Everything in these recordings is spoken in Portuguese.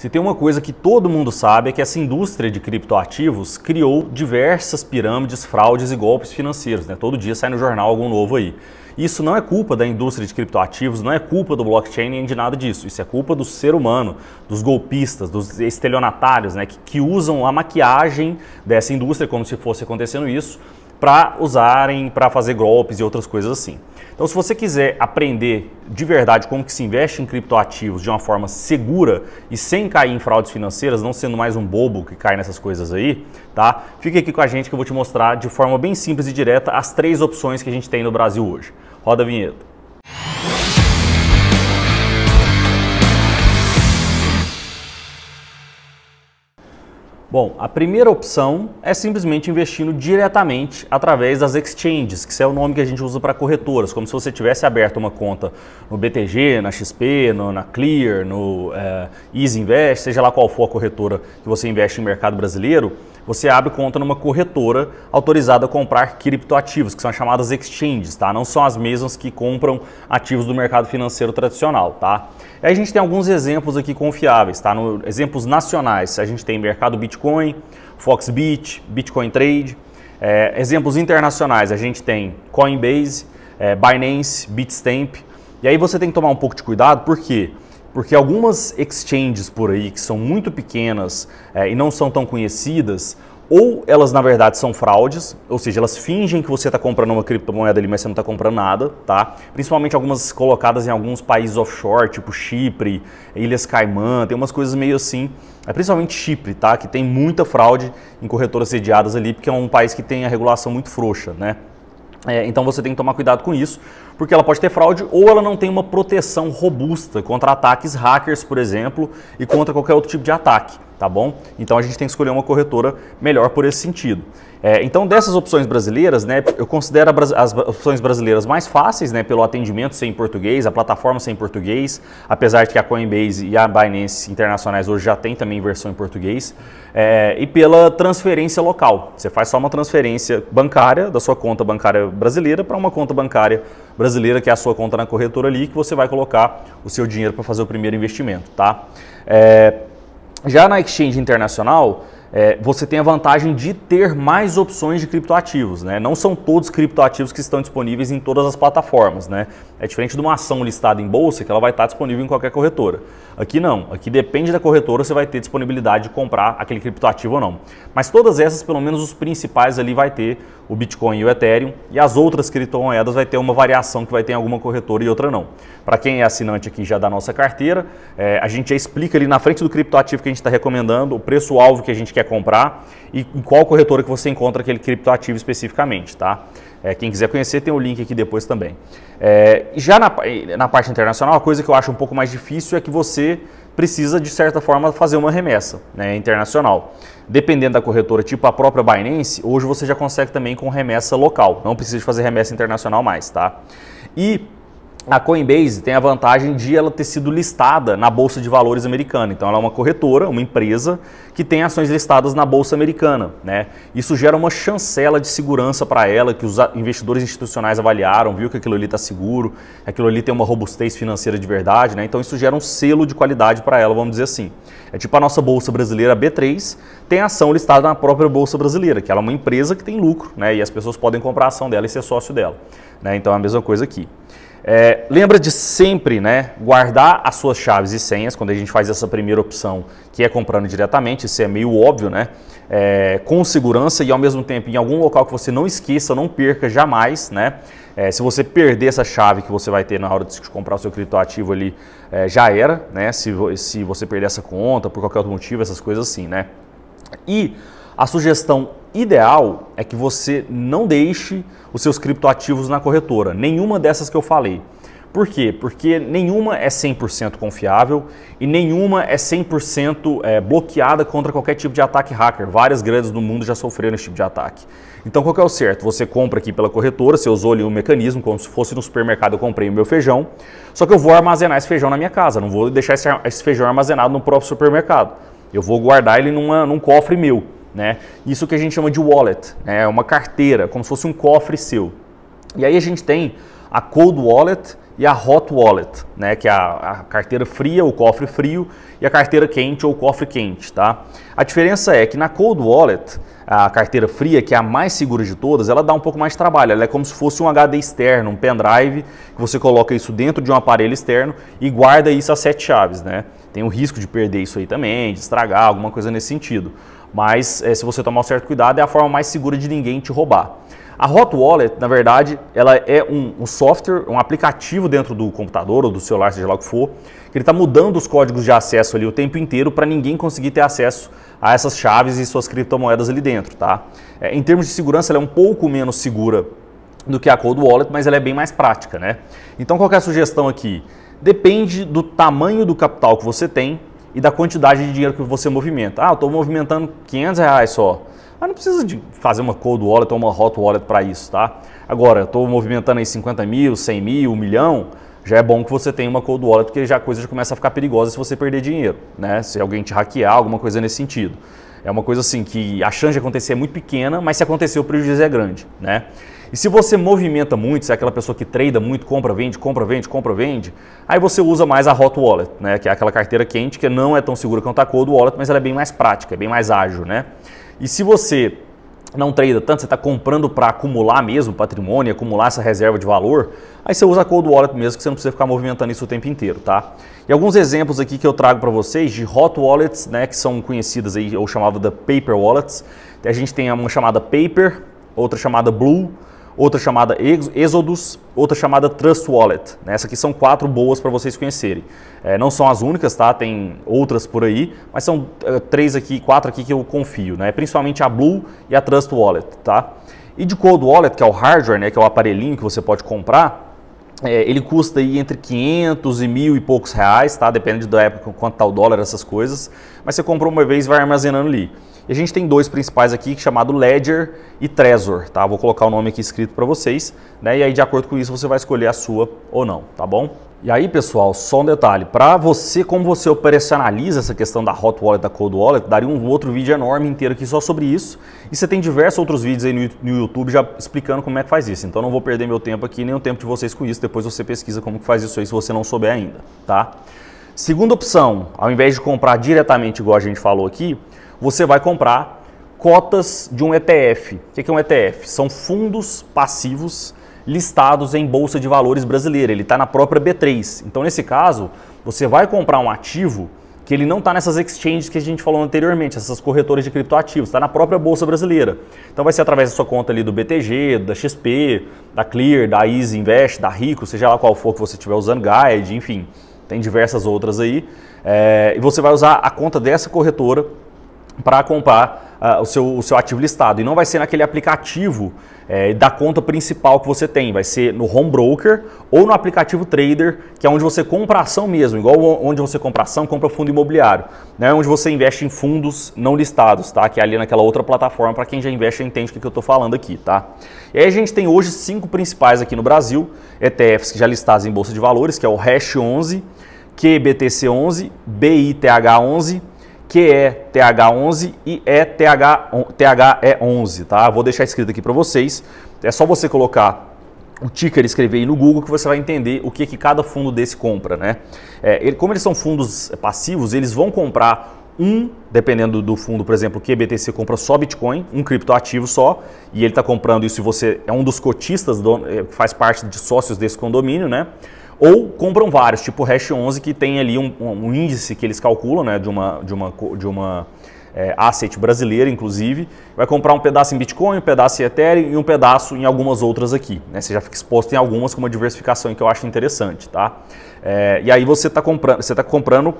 Se tem uma coisa que todo mundo sabe é que essa indústria de criptoativos criou diversas pirâmides, fraudes e golpes financeiros. Né? Todo dia sai no jornal algum novo aí. Isso não é culpa da indústria de criptoativos, não é culpa do blockchain nem de nada disso. Isso é culpa do ser humano, dos golpistas, dos estelionatários, né? que, que usam a maquiagem dessa indústria como se fosse acontecendo isso para usarem para fazer golpes e outras coisas assim. Então, se você quiser aprender de verdade como que se investe em criptoativos de uma forma segura e sem cair em fraudes financeiras, não sendo mais um bobo que cai nessas coisas aí, tá? Fique aqui com a gente que eu vou te mostrar de forma bem simples e direta as três opções que a gente tem no Brasil hoje. Roda a vinheta. Bom, a primeira opção é simplesmente investindo diretamente através das exchanges, que é o nome que a gente usa para corretoras, como se você tivesse aberto uma conta no BTG, na XP, no, na Clear, no é, Easy Invest, seja lá qual for a corretora que você investe em mercado brasileiro você abre conta numa corretora autorizada a comprar criptoativos, que são chamadas exchanges, tá? Não são as mesmas que compram ativos do mercado financeiro tradicional, tá? E aí a gente tem alguns exemplos aqui confiáveis, tá? No, exemplos nacionais, a gente tem mercado Bitcoin, Foxbit, Bitcoin Trade. É, exemplos internacionais, a gente tem Coinbase, é, Binance, Bitstamp. E aí você tem que tomar um pouco de cuidado, porque quê? Porque algumas exchanges por aí que são muito pequenas é, e não são tão conhecidas, ou elas na verdade são fraudes, ou seja, elas fingem que você está comprando uma criptomoeda ali, mas você não está comprando nada, tá? Principalmente algumas colocadas em alguns países offshore, tipo Chipre, Ilhas Caimã, tem umas coisas meio assim, é principalmente Chipre, tá? Que tem muita fraude em corretoras sediadas ali, porque é um país que tem a regulação muito frouxa, né? É, então você tem que tomar cuidado com isso, porque ela pode ter fraude ou ela não tem uma proteção robusta contra ataques hackers, por exemplo, e contra qualquer outro tipo de ataque tá bom? Então a gente tem que escolher uma corretora melhor por esse sentido. É, então dessas opções brasileiras, né, eu considero as opções brasileiras mais fáceis, né, pelo atendimento sem português, a plataforma sem português, apesar de que a Coinbase e a Binance internacionais hoje já tem também versão em português, é, e pela transferência local. Você faz só uma transferência bancária da sua conta bancária brasileira para uma conta bancária brasileira, que é a sua conta na corretora ali, que você vai colocar o seu dinheiro para fazer o primeiro investimento, tá? É, já na exchange internacional, é, você tem a vantagem de ter mais opções de criptoativos. Né? Não são todos criptoativos que estão disponíveis em todas as plataformas. Né? É diferente de uma ação listada em bolsa, que ela vai estar disponível em qualquer corretora. Aqui não, aqui depende da corretora, se vai ter disponibilidade de comprar aquele criptoativo ou não. Mas todas essas, pelo menos os principais ali, vai ter o Bitcoin e o Ethereum, e as outras criptomoedas vai ter uma variação que vai ter em alguma corretora e outra não. Para quem é assinante aqui já da nossa carteira, é, a gente já explica ali na frente do criptoativo que a gente está recomendando, o preço-alvo que a gente quer quer comprar e em qual corretora que você encontra aquele criptoativo especificamente, tá? É, quem quiser conhecer tem o link aqui depois também. É, já na, na parte internacional, a coisa que eu acho um pouco mais difícil é que você precisa, de certa forma, fazer uma remessa né, internacional. Dependendo da corretora, tipo a própria Binance, hoje você já consegue também com remessa local. Não precisa fazer remessa internacional mais, tá? E a Coinbase tem a vantagem de ela ter sido listada na Bolsa de Valores americana. Então, ela é uma corretora, uma empresa que tem ações listadas na Bolsa Americana. Né? Isso gera uma chancela de segurança para ela, que os investidores institucionais avaliaram, viu que aquilo ali está seguro, aquilo ali tem uma robustez financeira de verdade. Né? Então, isso gera um selo de qualidade para ela, vamos dizer assim. É tipo a nossa Bolsa Brasileira B3, tem ação listada na própria Bolsa Brasileira, que ela é uma empresa que tem lucro né? e as pessoas podem comprar a ação dela e ser sócio dela. Né? Então, é a mesma coisa aqui. É, lembra de sempre né, guardar as suas chaves e senhas quando a gente faz essa primeira opção, que é comprando diretamente, isso é meio óbvio, né? É, com segurança e ao mesmo tempo em algum local que você não esqueça, não perca jamais, né? É, se você perder essa chave que você vai ter na hora de comprar o seu criptoativo ali, é, já era, né? Se, se você perder essa conta, por qualquer outro motivo, essas coisas assim, né? E a sugestão ideal é que você não deixe os seus criptoativos na corretora, nenhuma dessas que eu falei. Por quê? Porque nenhuma é 100% confiável e nenhuma é 100% é, eh, bloqueada contra qualquer tipo de ataque hacker. Várias grandes do mundo já sofreram esse tipo de ataque. Então, qual que é o certo? Você compra aqui pela corretora, você usou ali o um mecanismo, como se fosse no supermercado eu comprei o meu feijão, só que eu vou armazenar esse feijão na minha casa, não vou deixar esse feijão armazenado no próprio supermercado. Eu vou guardar ele numa, num cofre meu. Né? Isso que a gente chama de wallet, né? é uma carteira, como se fosse um cofre seu. E aí a gente tem a cold wallet e a hot wallet, né? que é a, a carteira fria, o cofre frio, e a carteira quente ou cofre quente. Tá? A diferença é que na cold wallet, a carteira fria, que é a mais segura de todas, ela dá um pouco mais de trabalho. Ela é como se fosse um HD externo, um pendrive, que você coloca isso dentro de um aparelho externo e guarda isso a sete chaves. Né? Tem o risco de perder isso aí também, de estragar, alguma coisa nesse sentido. Mas é, se você tomar um certo cuidado, é a forma mais segura de ninguém te roubar. A Hot Wallet, na verdade, ela é um, um software, um aplicativo dentro do computador ou do celular, seja lá o que for, que ele está mudando os códigos de acesso ali o tempo inteiro para ninguém conseguir ter acesso a essas chaves e suas criptomoedas ali dentro, tá? É, em termos de segurança, ela é um pouco menos segura do que a Cold Wallet, mas ela é bem mais prática, né? Então, qual é a sugestão aqui? Depende do tamanho do capital que você tem, e da quantidade de dinheiro que você movimenta. Ah, eu estou movimentando 500 reais só. Ah, não precisa de fazer uma cold wallet ou uma hot wallet para isso, tá? Agora, estou movimentando aí 50 mil, 100 mil, 1 milhão, já é bom que você tenha uma cold wallet, porque já a coisa já começa a ficar perigosa se você perder dinheiro, né? Se alguém te hackear, alguma coisa nesse sentido. É uma coisa assim que a chance de acontecer é muito pequena, mas se acontecer o prejuízo é grande, né? E se você movimenta muito, se é aquela pessoa que treina muito, compra, vende, compra, vende, compra, vende, aí você usa mais a Hot Wallet, né? Que é aquela carteira quente que não é tão segura quanto a Cold Wallet, mas ela é bem mais prática, é bem mais ágil, né? E se você não trade tanto, você está comprando para acumular mesmo patrimônio, acumular essa reserva de valor, aí você usa a cold wallet mesmo, que você não precisa ficar movimentando isso o tempo inteiro, tá? E alguns exemplos aqui que eu trago para vocês de hot wallets, né, que são conhecidas aí, ou chamadas de paper wallets. A gente tem uma chamada paper, outra chamada blue, outra chamada Exodus, outra chamada Trust Wallet. Né? Essas aqui são quatro boas para vocês conhecerem. É, não são as únicas, tá? Tem outras por aí, mas são é, três aqui, quatro aqui que eu confio, né? Principalmente a Blue e a Trust Wallet, tá? E de Cold Wallet, que é o hardware, né? Que é o aparelhinho que você pode comprar, é, ele custa aí entre 500 e mil e poucos reais, tá? Depende da época, quanto tá o dólar, essas coisas. Mas você comprou uma vez e vai armazenando ali. E a gente tem dois principais aqui, chamado Ledger e Trezor, tá? Vou colocar o nome aqui escrito para vocês, né? E aí de acordo com isso você vai escolher a sua ou não, tá bom? E aí, pessoal, só um detalhe. Para você, como você operacionaliza essa questão da Hot Wallet, da Cold Wallet, daria um outro vídeo enorme inteiro aqui só sobre isso. E você tem diversos outros vídeos aí no YouTube já explicando como é que faz isso. Então não vou perder meu tempo aqui, nem o tempo de vocês com isso. Depois você pesquisa como que faz isso aí se você não souber ainda, tá? Segunda opção, ao invés de comprar diretamente, igual a gente falou aqui, você vai comprar cotas de um ETF. O que é um ETF? São fundos passivos listados em bolsa de valores brasileira, ele está na própria B3. Então, nesse caso, você vai comprar um ativo que ele não está nessas exchanges que a gente falou anteriormente, essas corretoras de criptoativos, está na própria bolsa brasileira. Então, vai ser através da sua conta ali do BTG, da XP, da Clear, da Easy Invest, da Rico, seja lá qual for que você estiver usando, Guide, enfim, tem diversas outras aí. É, e você vai usar a conta dessa corretora para comprar uh, o, seu, o seu ativo listado. E não vai ser naquele aplicativo é, da conta principal que você tem. Vai ser no home broker ou no aplicativo trader, que é onde você compra ação mesmo, igual onde você compra ação, compra fundo imobiliário. Né? Onde você investe em fundos não listados, tá? Que é ali naquela outra plataforma, para quem já investe entende o que eu estou falando aqui, tá? E aí a gente tem hoje cinco principais aqui no Brasil, ETFs que já listados em Bolsa de Valores, que é o Hash 11, QBTC11, BITH11, QETH11 e ETHE11, tá? Vou deixar escrito aqui para vocês. É só você colocar o ticker escrever aí no Google que você vai entender o que, é que cada fundo desse compra, né? É, ele, como eles são fundos passivos, eles vão comprar um, dependendo do fundo, por exemplo, o BTC compra só Bitcoin, um criptoativo só, e ele está comprando isso e você é um dos cotistas, do, é, faz parte de sócios desse condomínio, né? ou compram vários, tipo o Hash 11, que tem ali um, um índice que eles calculam, né, de uma, de uma, de uma é, asset brasileira, inclusive, vai comprar um pedaço em Bitcoin, um pedaço em Ethereum e um pedaço em algumas outras aqui. Né? Você já fica exposto em algumas com uma diversificação que eu acho interessante, tá? É, e aí você está comprando, você tá comprando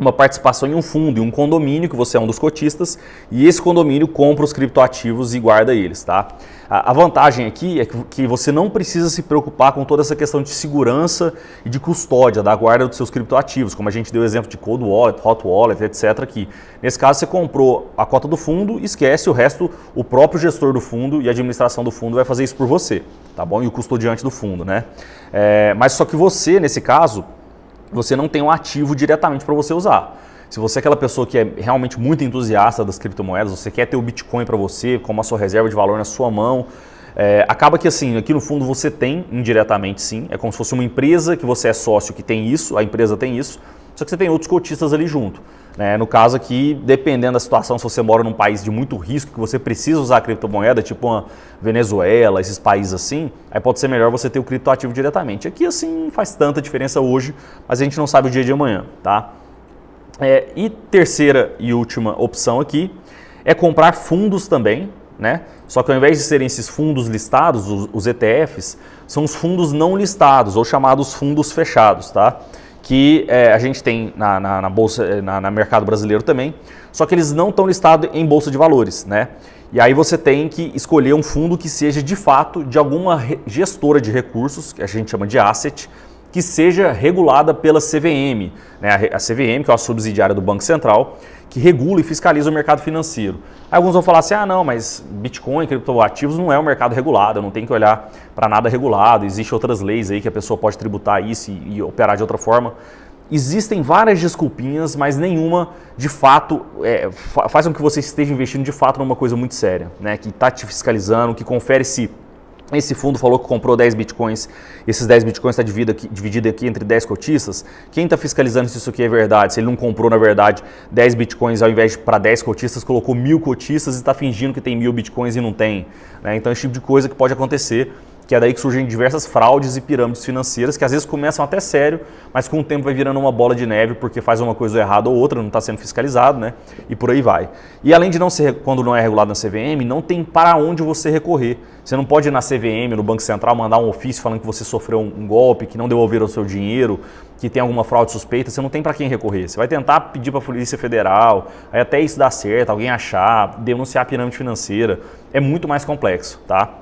uma participação em um fundo, em um condomínio, que você é um dos cotistas, e esse condomínio compra os criptoativos e guarda eles, tá? A vantagem aqui é que você não precisa se preocupar com toda essa questão de segurança e de custódia da guarda dos seus criptoativos, como a gente deu exemplo de cold wallet, hot wallet, etc. aqui. Nesse caso, você comprou a cota do fundo, esquece o resto, o próprio gestor do fundo e a administração do fundo vai fazer isso por você, tá bom? E o custodiante do fundo, né? É, mas só que você, nesse caso, você não tem um ativo diretamente para você usar. Se você é aquela pessoa que é realmente muito entusiasta das criptomoedas, você quer ter o Bitcoin para você, como a sua reserva de valor na sua mão, é, acaba que assim, aqui no fundo você tem indiretamente sim, é como se fosse uma empresa que você é sócio que tem isso, a empresa tem isso, só que você tem outros cotistas ali junto. Né? No caso aqui, dependendo da situação, se você mora num país de muito risco, que você precisa usar criptomoeda, tipo uma Venezuela, esses países assim, aí pode ser melhor você ter o criptoativo diretamente. Aqui assim faz tanta diferença hoje, mas a gente não sabe o dia de amanhã, tá? É, e terceira e última opção aqui é comprar fundos também, né? Só que ao invés de serem esses fundos listados, os, os ETFs, são os fundos não listados ou chamados fundos fechados, tá? que é, a gente tem na, na, na bolsa, é, na, na, mercado brasileiro também, só que eles não estão listados em bolsa de valores, né? E aí você tem que escolher um fundo que seja de fato de alguma gestora de recursos, que a gente chama de asset, que seja regulada pela CVM, né? a CVM, que é a subsidiária do Banco Central, que regula e fiscaliza o mercado financeiro. Aí alguns vão falar assim: ah, não, mas Bitcoin, criptoativos não é um mercado regulado, não tem que olhar para nada regulado, existem outras leis aí que a pessoa pode tributar isso e, e operar de outra forma. Existem várias desculpinhas, mas nenhuma de fato é, faz com que você esteja investindo de fato numa coisa muito séria, né? que está te fiscalizando, que confere se esse fundo falou que comprou 10 bitcoins, esses 10 bitcoins está dividido aqui, aqui entre 10 cotistas. Quem está fiscalizando se isso aqui é verdade? Se ele não comprou, na verdade, 10 bitcoins ao invés de para 10 cotistas, colocou mil cotistas e está fingindo que tem mil bitcoins e não tem. Né? Então, esse tipo de coisa que pode acontecer que é daí que surgem diversas fraudes e pirâmides financeiras, que às vezes começam até sério, mas com o tempo vai virando uma bola de neve porque faz uma coisa errada ou outra, não está sendo fiscalizado, né? E por aí vai. E além de não ser, quando não é regulado na CVM, não tem para onde você recorrer. Você não pode ir na CVM, no Banco Central, mandar um ofício falando que você sofreu um golpe, que não devolveram o seu dinheiro, que tem alguma fraude suspeita, você não tem para quem recorrer. Você vai tentar pedir para a Polícia Federal, aí até isso dar certo, alguém achar, denunciar a pirâmide financeira. É muito mais complexo, tá?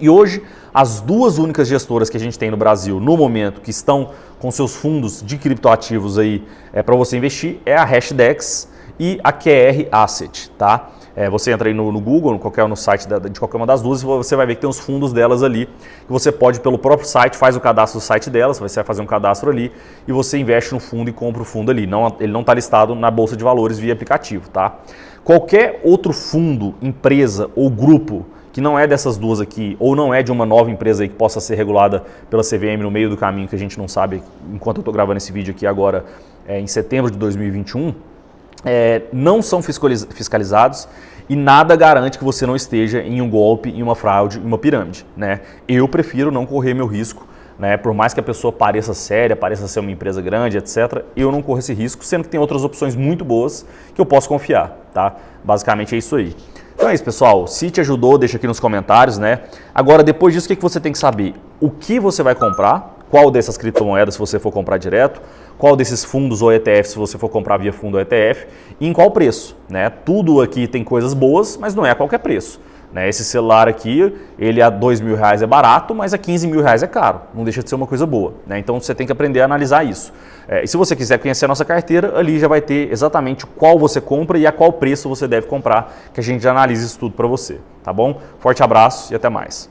E hoje, as duas únicas gestoras que a gente tem no Brasil no momento que estão com seus fundos de criptoativos aí é, para você investir é a Hashdex e a QR Asset, tá? É, você entra aí no, no Google, no qualquer, no site da, de qualquer uma das duas, você vai ver que tem os fundos delas ali, que você pode pelo próprio site, faz o cadastro do site delas, você vai fazer um cadastro ali e você investe no fundo e compra o fundo ali. Não, ele não está listado na Bolsa de Valores via aplicativo, tá? Qualquer outro fundo, empresa ou grupo que não é dessas duas aqui, ou não é de uma nova empresa aí que possa ser regulada pela CVM no meio do caminho, que a gente não sabe, enquanto eu estou gravando esse vídeo aqui agora, é, em setembro de 2021, é, não são fiscaliz fiscalizados e nada garante que você não esteja em um golpe, em uma fraude, em uma pirâmide. Né? Eu prefiro não correr meu risco né? Por mais que a pessoa pareça séria, pareça ser uma empresa grande, etc., eu não corro esse risco, sendo que tem outras opções muito boas que eu posso confiar. Tá? Basicamente é isso aí. Então é isso, pessoal. Se te ajudou, deixa aqui nos comentários, né? Agora, depois disso, o que você tem que saber? O que você vai comprar? Qual dessas criptomoedas, se você for comprar direto? Qual desses fundos ou ETF, se você for comprar via fundo ou ETF? E em qual preço, né? Tudo aqui tem coisas boas, mas não é a qualquer preço. Né? Esse celular aqui, ele a dois mil reais é barato, mas a 15 mil reais é caro. Não deixa de ser uma coisa boa. Né? Então você tem que aprender a analisar isso. É, e se você quiser conhecer a nossa carteira, ali já vai ter exatamente qual você compra e a qual preço você deve comprar, que a gente analisa isso tudo para você. Tá bom? Forte abraço e até mais.